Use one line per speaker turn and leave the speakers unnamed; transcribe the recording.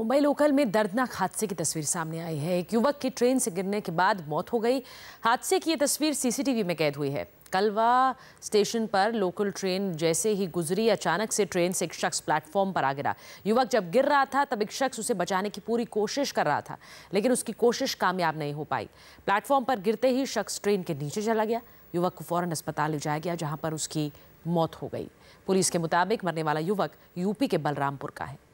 Mumbai local में दर्दनाक हादसे की तस्वीर सामने आई है एक युवक की ट्रेन से गिरने के बाद मौत हो गई हादसे की ये तस्वीर सीसीटीवी में कैद हुई है कलवा स्टेशन पर लोकल ट्रेन जैसे ही गुजरी अचानक से ट्रेन से एक शख्स प्लेटफॉर्म पर आ गिरा युवक जब गिर रहा था तब एक शख्स उसे बचाने की पूरी कोशिश कर रहा था लेकिन उसकी कोशिश कामयाब नहीं हो पाई प्लेटफॉर्म पर गिरते ही शख्स ट्रेन के नीचे चला गया युवक को फौरन अस्पताल ले जाया गया जहाँ पर उसकी मौत हो गई पुलिस के मुताबिक मरने वाला युवक यूपी के बलरामपुर का है